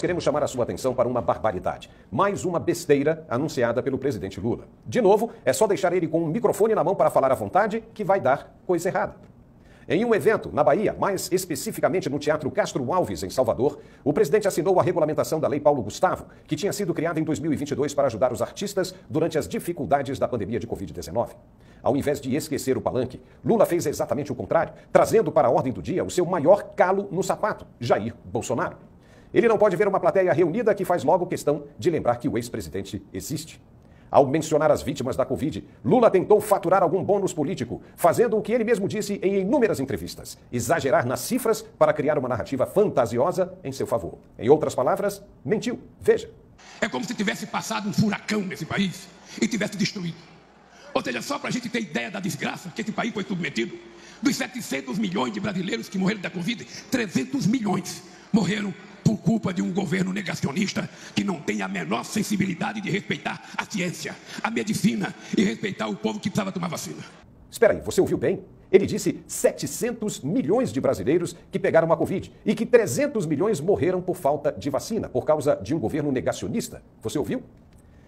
Queremos chamar a sua atenção para uma barbaridade. Mais uma besteira anunciada pelo presidente Lula. De novo, é só deixar ele com um microfone na mão para falar à vontade que vai dar coisa errada. Em um evento na Bahia, mais especificamente no Teatro Castro Alves, em Salvador, o presidente assinou a regulamentação da Lei Paulo Gustavo, que tinha sido criada em 2022 para ajudar os artistas durante as dificuldades da pandemia de Covid-19. Ao invés de esquecer o palanque, Lula fez exatamente o contrário, trazendo para a ordem do dia o seu maior calo no sapato, Jair Bolsonaro. Ele não pode ver uma plateia reunida que faz logo questão de lembrar que o ex-presidente existe. Ao mencionar as vítimas da Covid, Lula tentou faturar algum bônus político, fazendo o que ele mesmo disse em inúmeras entrevistas: exagerar nas cifras para criar uma narrativa fantasiosa em seu favor. Em outras palavras, mentiu. Veja. É como se tivesse passado um furacão nesse país e tivesse destruído. Ou seja, só para a gente ter ideia da desgraça que esse país foi submetido, dos 700 milhões de brasileiros que morreram da Covid, 300 milhões morreram por culpa de um governo negacionista que não tem a menor sensibilidade de respeitar a ciência, a medicina e respeitar o povo que precisava tomar vacina. Espera aí, você ouviu bem? Ele disse 700 milhões de brasileiros que pegaram a Covid e que 300 milhões morreram por falta de vacina, por causa de um governo negacionista. Você ouviu?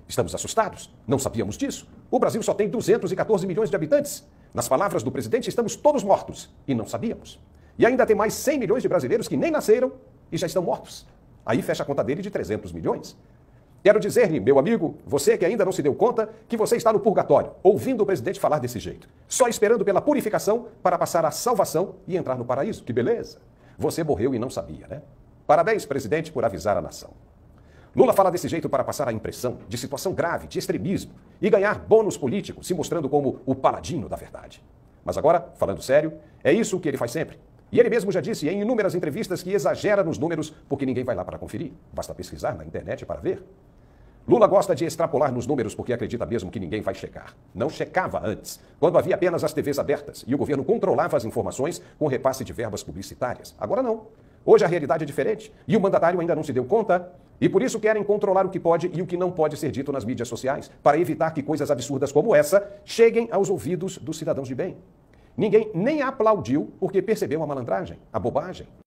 Estamos assustados? Não sabíamos disso. O Brasil só tem 214 milhões de habitantes. Nas palavras do presidente, estamos todos mortos e não sabíamos. E ainda tem mais 100 milhões de brasileiros que nem nasceram e já estão mortos. Aí fecha a conta dele de 300 milhões. Quero dizer-lhe, meu amigo, você que ainda não se deu conta, que você está no purgatório, ouvindo o presidente falar desse jeito, só esperando pela purificação para passar à salvação e entrar no paraíso. Que beleza! Você morreu e não sabia, né? Parabéns, presidente, por avisar a nação. Lula fala desse jeito para passar a impressão de situação grave, de extremismo e ganhar bônus político, se mostrando como o paladino da verdade. Mas agora, falando sério, é isso que ele faz sempre. E ele mesmo já disse em inúmeras entrevistas que exagera nos números porque ninguém vai lá para conferir. Basta pesquisar na internet para ver. Lula gosta de extrapolar nos números porque acredita mesmo que ninguém vai checar. Não checava antes, quando havia apenas as TVs abertas e o governo controlava as informações com repasse de verbas publicitárias. Agora não. Hoje a realidade é diferente e o mandatário ainda não se deu conta. E por isso querem controlar o que pode e o que não pode ser dito nas mídias sociais, para evitar que coisas absurdas como essa cheguem aos ouvidos dos cidadãos de bem. Ninguém nem aplaudiu porque percebeu a malandragem, a bobagem.